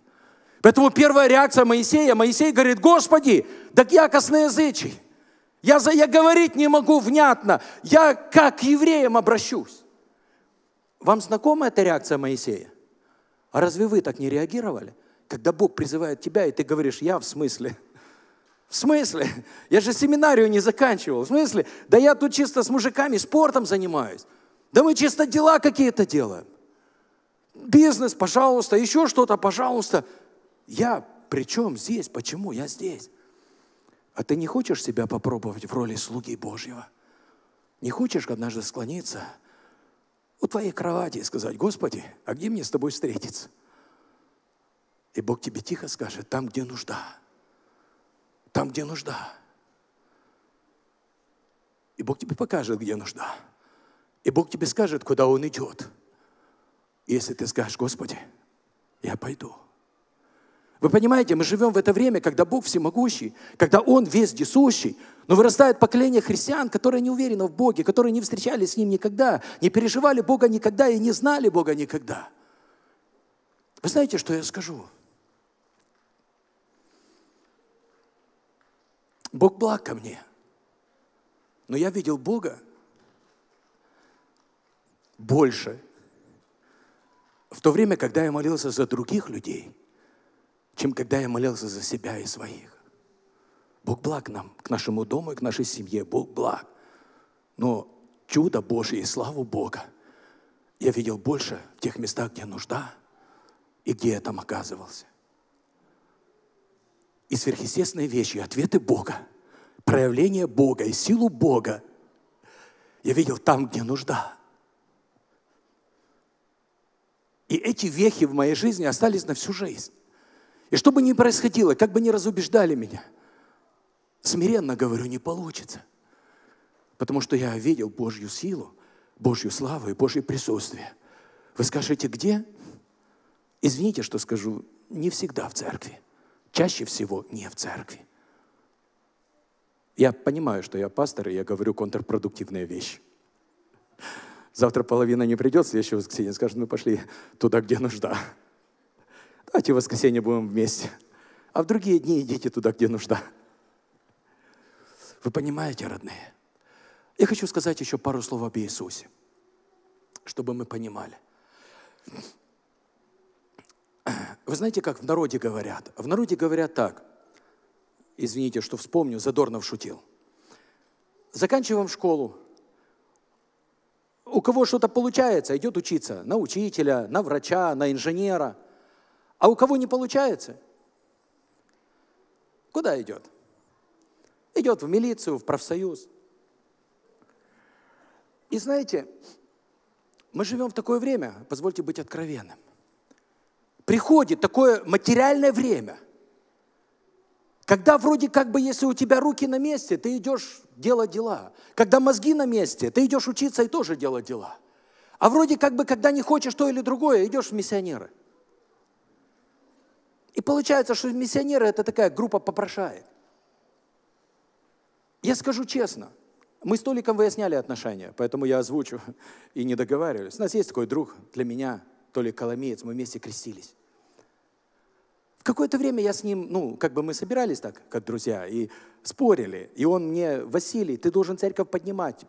Поэтому первая реакция Моисея, Моисей говорит, Господи, так я косноязычий. Я, за, я говорить не могу внятно. Я как к евреям обращусь. Вам знакома эта реакция Моисея? А разве вы так не реагировали? Когда Бог призывает тебя, и ты говоришь, я в смысле – в смысле? Я же семинарию не заканчивал. В смысле? Да я тут чисто с мужиками спортом занимаюсь. Да мы чисто дела какие-то делаем. Бизнес, пожалуйста, еще что-то, пожалуйста. Я при чем здесь? Почему я здесь? А ты не хочешь себя попробовать в роли слуги Божьего? Не хочешь однажды склониться у твоей кровати и сказать, Господи, а где мне с тобой встретиться? И Бог тебе тихо скажет, там, где нужда там, где нужда. И Бог тебе покажет, где нужда. И Бог тебе скажет, куда Он идет. если ты скажешь, Господи, я пойду. Вы понимаете, мы живем в это время, когда Бог всемогущий, когда Он вездесущий, но вырастает поколение христиан, которые не уверены в Боге, которые не встречались с Ним никогда, не переживали Бога никогда и не знали Бога никогда. Вы знаете, что я скажу? Бог благ ко мне. Но я видел Бога больше в то время, когда я молился за других людей, чем когда я молился за себя и своих. Бог благ нам, к нашему дому и к нашей семье. Бог благ. Но чудо Божье и славу Бога я видел больше в тех местах, где нужда и где я там оказывался и сверхъестественные вещи, и ответы Бога, проявление Бога и силу Бога я видел там, где нужда. И эти вехи в моей жизни остались на всю жизнь. И что бы ни происходило, как бы ни разубеждали меня, смиренно говорю, не получится. Потому что я видел Божью силу, Божью славу и Божье присутствие. Вы скажете, где? Извините, что скажу, не всегда в церкви чаще всего не в церкви. Я понимаю, что я пастор, и я говорю контрпродуктивные вещи. Завтра половина не придет, следующее воскресенье скажет, мы пошли туда, где нужда. Давайте в воскресенье будем вместе. А в другие дни идите туда, где нужда. Вы понимаете, родные? Я хочу сказать еще пару слов об Иисусе, чтобы мы понимали. Вы знаете, как в народе говорят? В народе говорят так. Извините, что вспомню, Задорнов шутил. Заканчиваем школу. У кого что-то получается, идет учиться на учителя, на врача, на инженера. А у кого не получается, куда идет? Идет в милицию, в профсоюз. И знаете, мы живем в такое время, позвольте быть откровенным приходит такое материальное время, когда вроде как бы, если у тебя руки на месте, ты идешь делать дела. Когда мозги на месте, ты идешь учиться и тоже делать дела. А вроде как бы, когда не хочешь то или другое, идешь в миссионеры. И получается, что миссионеры – это такая группа попрошаек. Я скажу честно, мы с Толиком выясняли отношения, поэтому я озвучу и не договаривались. У нас есть такой друг для меня, Толик Коломеец, мы вместе крестились. Какое-то время я с ним, ну, как бы мы собирались так, как друзья, и спорили. И он мне, Василий, ты должен церковь поднимать,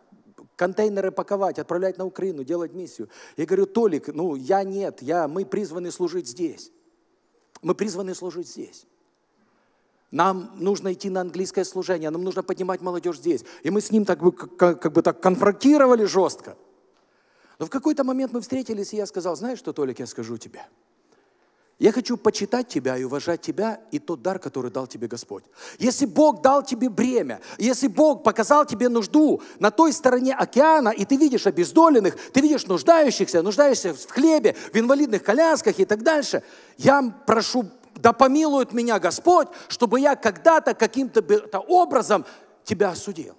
контейнеры паковать, отправлять на Украину, делать миссию. Я говорю, Толик, ну, я нет, я, мы призваны служить здесь. Мы призваны служить здесь. Нам нужно идти на английское служение, нам нужно поднимать молодежь здесь. И мы с ним так бы, как, как бы так конфронтировали жестко. Но в какой-то момент мы встретились, и я сказал, знаешь что, Толик, я скажу тебе – я хочу почитать тебя и уважать тебя и тот дар, который дал тебе Господь. Если Бог дал тебе бремя, если Бог показал тебе нужду на той стороне океана, и ты видишь обездоленных, ты видишь нуждающихся, нуждающихся в хлебе, в инвалидных колясках и так дальше, я прошу, да помилует меня Господь, чтобы я когда-то каким-то образом тебя осудил.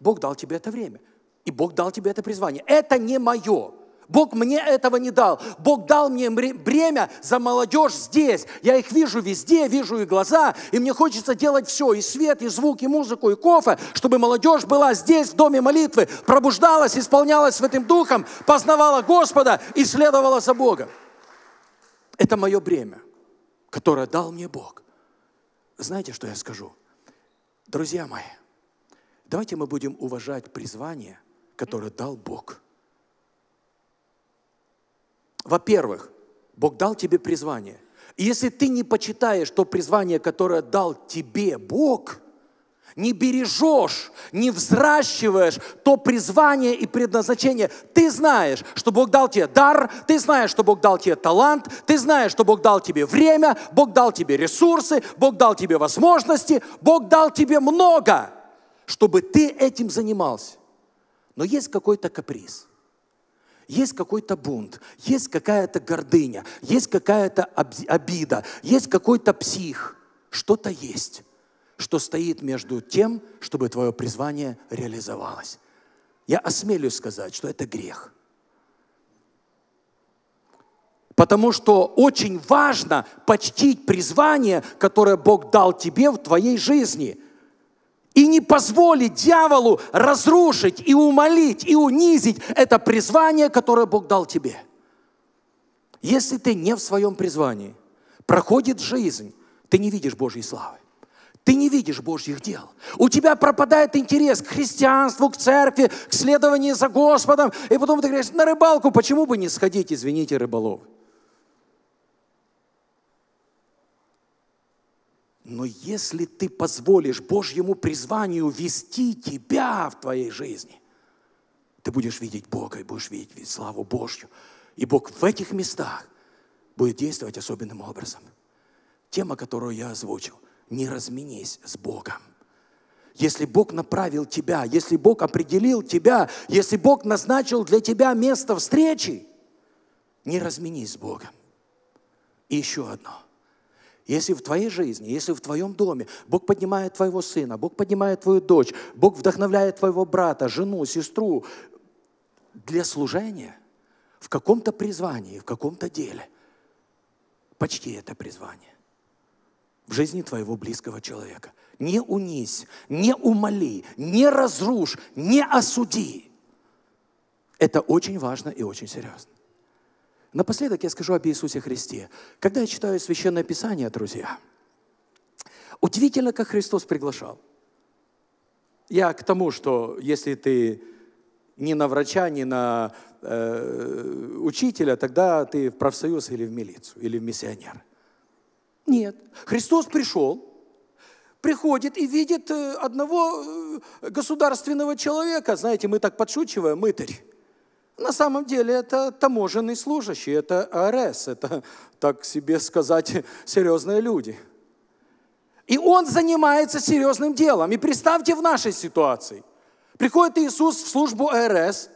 Бог дал тебе это время, и Бог дал тебе это призвание. Это не мое. Бог мне этого не дал. Бог дал мне бремя за молодежь здесь. Я их вижу везде, вижу их глаза, и мне хочется делать все, и свет, и звук, и музыку, и кофе, чтобы молодежь была здесь, в доме молитвы, пробуждалась, исполнялась Святым Духом, познавала Господа и следовала за Богом. Это мое бремя, которое дал мне Бог. Знаете, что я скажу? Друзья мои, давайте мы будем уважать призвание, которое дал Бог – во-первых, Бог дал тебе призвание. И если ты не почитаешь то призвание, которое дал тебе Бог, не бережешь, не взращиваешь то призвание и предназначение. Ты знаешь, что Бог дал тебе дар, ты знаешь, что Бог дал тебе талант, ты знаешь, что Бог дал тебе время, Бог дал тебе ресурсы, Бог дал тебе возможности, Бог дал тебе много, чтобы ты этим занимался. Но есть какой-то каприз – есть какой-то бунт, есть какая-то гордыня, есть какая-то обида, есть какой-то псих. Что-то есть, что стоит между тем, чтобы твое призвание реализовалось. Я осмелюсь сказать, что это грех. Потому что очень важно почтить призвание, которое Бог дал тебе в твоей жизни – и не позволить дьяволу разрушить и умолить и унизить это призвание, которое Бог дал тебе. Если ты не в своем призвании, проходит жизнь, ты не видишь Божьей славы. Ты не видишь Божьих дел. У тебя пропадает интерес к христианству, к церкви, к следованию за Господом. И потом ты говоришь, на рыбалку почему бы не сходить, извините, рыболов. Но если ты позволишь Божьему призванию вести тебя в твоей жизни, ты будешь видеть Бога и будешь видеть славу Божью. И Бог в этих местах будет действовать особенным образом. Тема, которую я озвучил, не разменись с Богом. Если Бог направил тебя, если Бог определил тебя, если Бог назначил для тебя место встречи, не разменись с Богом. И еще одно – если в твоей жизни, если в твоем доме Бог поднимает твоего сына, Бог поднимает твою дочь, Бог вдохновляет твоего брата, жену, сестру для служения в каком-то призвании, в каком-то деле, почти это призвание в жизни твоего близкого человека. Не унись, не умоли, не разрушь, не осуди. Это очень важно и очень серьезно. Напоследок я скажу об Иисусе Христе. Когда я читаю Священное Писание, друзья, удивительно, как Христос приглашал. Я к тому, что если ты не на врача, не на э, учителя, тогда ты в профсоюз или в милицию, или в миссионер. Нет. Христос пришел, приходит и видит э, одного э, государственного человека. Знаете, мы так подшучиваем, мытарь. На самом деле это таможенный служащий, это АРС, это, так себе сказать, серьезные люди. И он занимается серьезным делом. И представьте в нашей ситуации. Приходит Иисус в службу АРС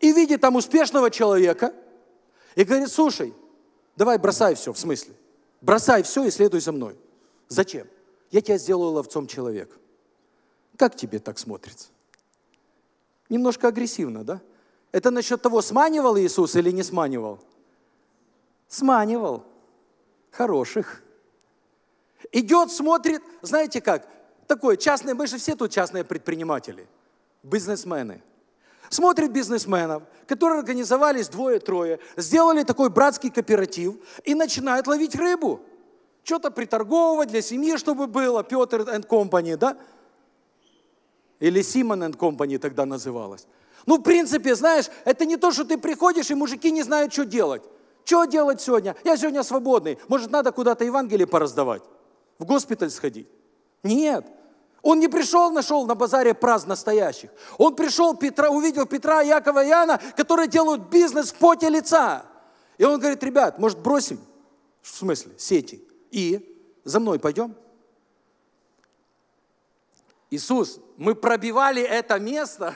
и видит там успешного человека и говорит, слушай, давай бросай все, в смысле, бросай все и следуй за мной. Зачем? Я тебя сделаю ловцом человека. Как тебе так смотрится? Немножко агрессивно, да? Это насчет того, сманивал Иисус или не сманивал? Сманивал. Хороших. Идет, смотрит, знаете как, такое частное, мы же все тут частные предприниматели, бизнесмены. Смотрит бизнесменов, которые организовались двое-трое, сделали такой братский кооператив и начинают ловить рыбу. Что-то приторговывать для семьи, чтобы было, Петр and Company, да? Или Симон and Company тогда называлось. Ну, в принципе, знаешь, это не то, что ты приходишь, и мужики не знают, что делать. Что делать сегодня? Я сегодня свободный. Может, надо куда-то Евангелие пораздавать? В госпиталь сходить? Нет. Он не пришел, нашел на базаре праз настоящих. Он пришел, Петра, увидел Петра, Якова и Иоанна, которые делают бизнес в поте лица. И он говорит, ребят, может, бросим? В смысле? Сети. И за мной пойдем? Иисус, мы пробивали это место,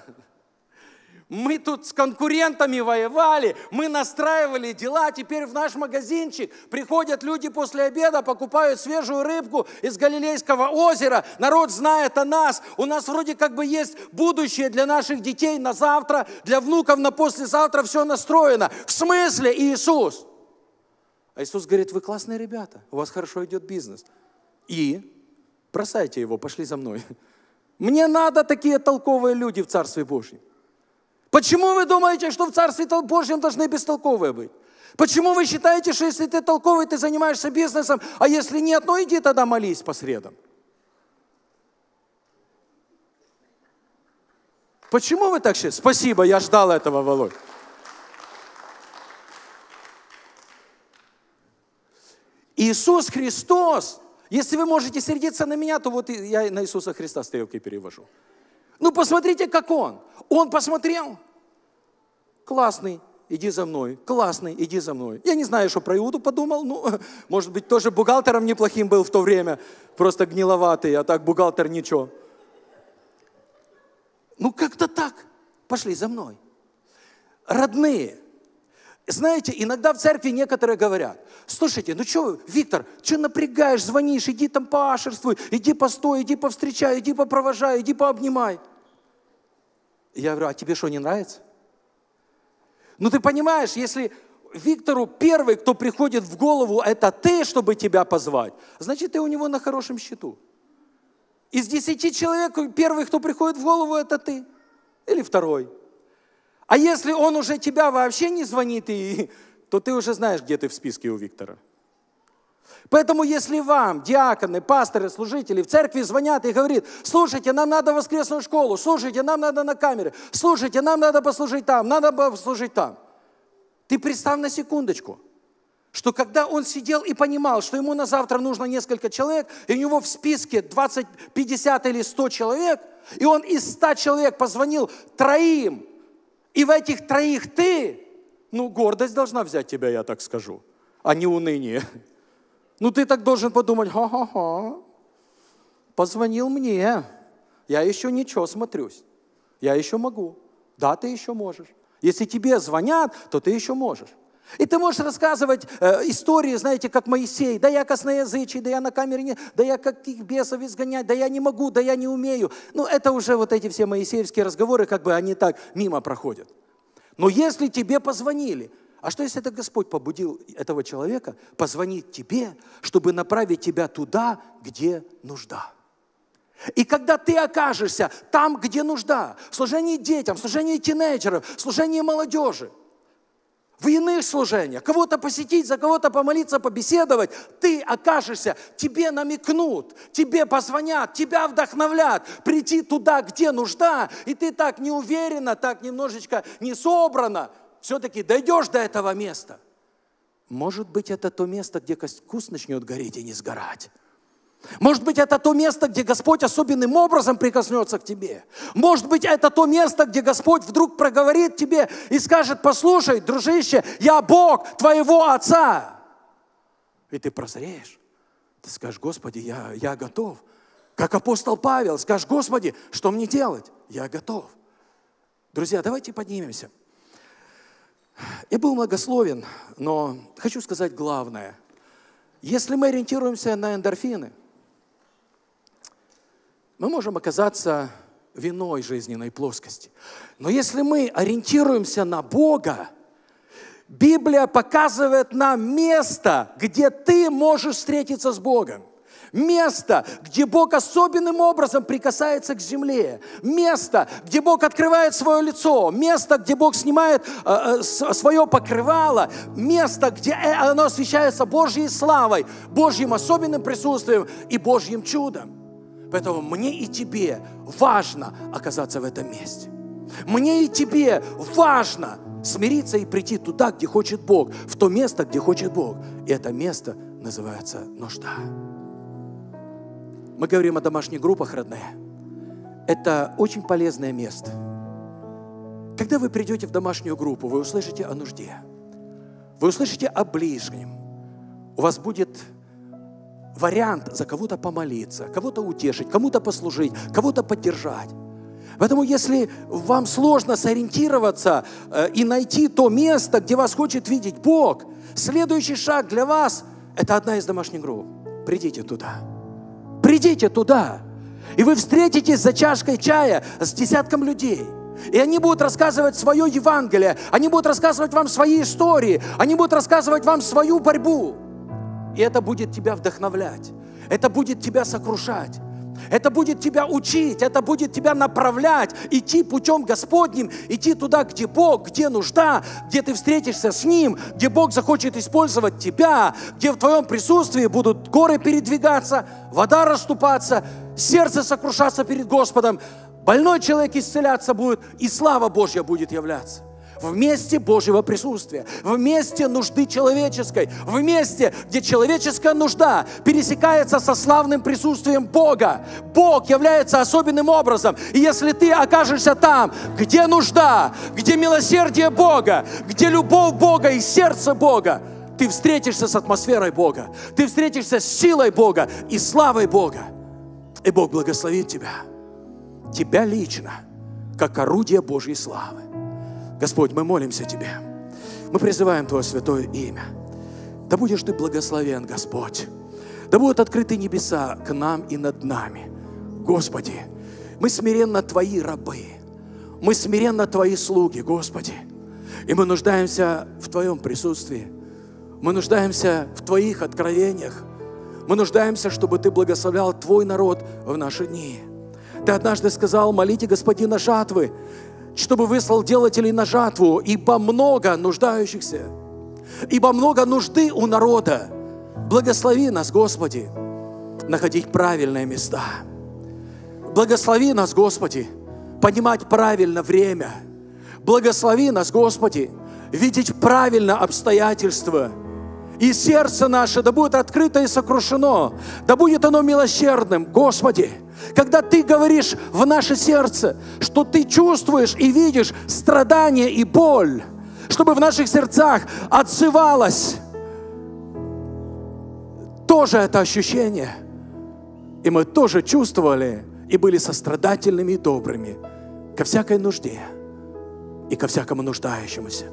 мы тут с конкурентами воевали, мы настраивали дела, теперь в наш магазинчик приходят люди после обеда, покупают свежую рыбку из Галилейского озера, народ знает о нас, у нас вроде как бы есть будущее для наших детей на завтра, для внуков на послезавтра, все настроено. В смысле Иисус? А Иисус говорит, вы классные ребята, у вас хорошо идет бизнес. И бросайте его, пошли за мной. Мне надо такие толковые люди в Царстве Божьем. Почему вы думаете, что в Царстве Божьем должны бестолковые быть? Почему вы считаете, что если ты толковый, ты занимаешься бизнесом, а если нет, ну иди тогда молись по средам? Почему вы так считаете? Спасибо, я ждал этого, Володь. Иисус Христос, если вы можете сердиться на меня, то вот я на Иисуса Христа стрелки перевожу. Ну посмотрите, как он. Он посмотрел. Классный, иди за мной. Классный, иди за мной. Я не знаю, что про Иуду подумал. Ну, может быть, тоже бухгалтером неплохим был в то время. Просто гниловатый, а так бухгалтер ничего. Ну, как-то так. Пошли за мной. Родные – знаете, иногда в церкви некоторые говорят, слушайте, ну что, Виктор, что напрягаешь, звонишь, иди там поашерствуй, иди постой, иди повстречай, иди попровожай, иди пообнимай. Я говорю, а тебе что, не нравится? Ну ты понимаешь, если Виктору первый, кто приходит в голову, это ты, чтобы тебя позвать, значит, ты у него на хорошем счету. Из десяти человек первый, кто приходит в голову, это ты. Или второй. А если он уже тебя вообще не звонит, и, то ты уже знаешь, где ты в списке у Виктора. Поэтому если вам диаконы, пасторы, служители в церкви звонят и говорят, слушайте, нам надо в воскресную школу, слушайте, нам надо на камере, слушайте, нам надо послужить там, надо послужить там. Ты представь на секундочку, что когда он сидел и понимал, что ему на завтра нужно несколько человек, и у него в списке 20, 50 или 100 человек, и он из 100 человек позвонил троим, и в этих троих ты, ну, гордость должна взять тебя, я так скажу, а не уныние. Ну, ты так должен подумать, ха-ха-ха, позвонил мне, я еще ничего смотрюсь, я еще могу. Да, ты еще можешь. Если тебе звонят, то ты еще можешь. И ты можешь рассказывать э, истории, знаете, как Моисей. Да я косноязычий, да я на камере не... Да я каких бесов изгонять, да я не могу, да я не умею. Ну, это уже вот эти все моисеевские разговоры, как бы они так мимо проходят. Но если тебе позвонили, а что если это Господь побудил этого человека позвонить тебе, чтобы направить тебя туда, где нужда? И когда ты окажешься там, где нужда, в служении детям, в служении тинейджеров, в служении молодежи – в иных служениях, кого-то посетить, за кого-то помолиться, побеседовать, ты окажешься, тебе намекнут, тебе позвонят, тебя вдохновлят, прийти туда, где нужда, и ты так неуверенно, так немножечко не собрано, все-таки дойдешь до этого места. Может быть, это то место, где кускус начнет гореть и не сгорать. Может быть, это то место, где Господь особенным образом прикоснется к тебе. Может быть, это то место, где Господь вдруг проговорит тебе и скажет, послушай, дружище, я Бог твоего отца. И ты прозреешь. Ты скажешь, Господи, я, я готов. Как апостол Павел, скажешь, Господи, что мне делать? Я готов. Друзья, давайте поднимемся. Я был многословен, но хочу сказать главное. Если мы ориентируемся на эндорфины – мы можем оказаться виной жизненной плоскости. Но если мы ориентируемся на Бога, Библия показывает нам место, где ты можешь встретиться с Богом. Место, где Бог особенным образом прикасается к земле. Место, где Бог открывает свое лицо. Место, где Бог снимает э, э, свое покрывало. Место, где э, оно освещается Божьей славой, Божьим особенным присутствием и Божьим чудом. Поэтому мне и тебе важно оказаться в этом месте. Мне и тебе важно смириться и прийти туда, где хочет Бог, в то место, где хочет Бог. И это место называется нужда. Мы говорим о домашних группах, родные. Это очень полезное место. Когда вы придете в домашнюю группу, вы услышите о нужде. Вы услышите о ближнем. У вас будет вариант за кого-то помолиться, кого-то утешить, кому-то послужить, кого-то поддержать. Поэтому если вам сложно сориентироваться э, и найти то место, где вас хочет видеть Бог, следующий шаг для вас – это одна из домашних групп. Придите туда. Придите туда. И вы встретитесь за чашкой чая с десятком людей. И они будут рассказывать свое Евангелие, они будут рассказывать вам свои истории, они будут рассказывать вам свою борьбу. И это будет тебя вдохновлять. Это будет тебя сокрушать. Это будет тебя учить, это будет тебя направлять, идти путем Господним, идти туда, где Бог, где нужда, где ты встретишься с Ним, где Бог захочет использовать тебя, где в твоем присутствии будут горы передвигаться, вода расступаться, сердце сокрушаться перед Господом, больной человек исцеляться будет, и слава Божья будет являться вместе Божьего присутствия, вместе нужды человеческой, вместе, где человеческая нужда пересекается со славным присутствием Бога. Бог является особенным образом. И если ты окажешься там, где нужда, где милосердие Бога, где любовь Бога и сердце Бога, ты встретишься с атмосферой Бога, ты встретишься с силой Бога и славой Бога. И Бог благословит тебя, тебя лично, как орудие Божьей славы. Господь, мы молимся Тебе. Мы призываем Твое святое имя. Да будешь Ты благословен, Господь. Да будут открыты небеса к нам и над нами. Господи, мы смиренно Твои рабы. Мы смиренно Твои слуги, Господи. И мы нуждаемся в Твоем присутствии. Мы нуждаемся в Твоих откровениях. Мы нуждаемся, чтобы Ты благословлял Твой народ в наши дни. Ты однажды сказал, молите Господина жатвы, чтобы выслал делателей на жатву, ибо много нуждающихся, ибо много нужды у народа. Благослови нас, Господи, находить правильные места. Благослови нас, Господи, понимать правильно время. Благослови нас, Господи, видеть правильно обстоятельства – и сердце наше, да будет открыто и сокрушено, да будет оно милосердным, Господи. Когда ты говоришь в наше сердце, что ты чувствуешь и видишь страдание и боль, чтобы в наших сердцах отсывалось тоже это ощущение. И мы тоже чувствовали и были сострадательными и добрыми ко всякой нужде и ко всякому нуждающемуся.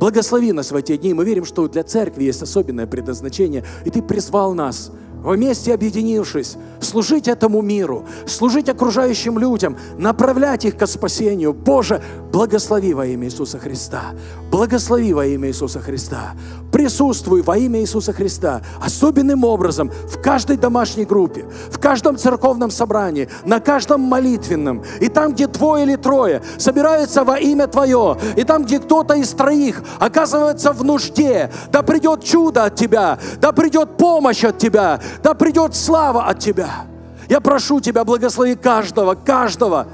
Благослови нас в эти дни. Мы верим, что для церкви есть особенное предназначение, и Ты призвал нас вместе объединившись, служить этому миру, служить окружающим людям, направлять их к спасению. Боже, благослови во имя Иисуса Христа. Благослови во имя Иисуса Христа присутствуй во имя Иисуса Христа особенным образом в каждой домашней группе, в каждом церковном собрании, на каждом молитвенном, и там, где двое или трое собираются во имя Твое, и там, где кто-то из троих оказывается в нужде, да придет чудо от Тебя, да придет помощь от Тебя, да придет слава от Тебя. Я прошу Тебя, благослови каждого, каждого,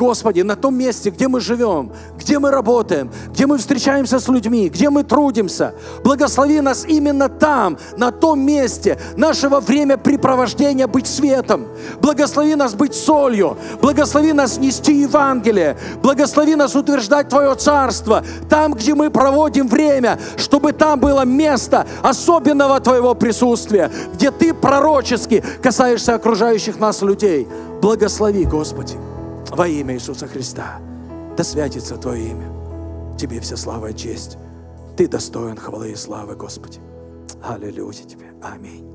Господи, на том месте, где мы живем, где мы работаем, где мы встречаемся с людьми, где мы трудимся. Благослови нас именно там, на том месте нашего времяпрепровождения быть светом. Благослови нас быть солью. Благослови нас нести Евангелие. Благослови нас утверждать Твое Царство. Там, где мы проводим время, чтобы там было место особенного Твоего присутствия, где Ты пророчески касаешься окружающих нас людей. Благослови, Господи. Во имя Иисуса Христа. Да святится Твое имя. Тебе вся слава и честь. Ты достоин хвалы и славы, Господи. Аллилуйя Тебе. Аминь.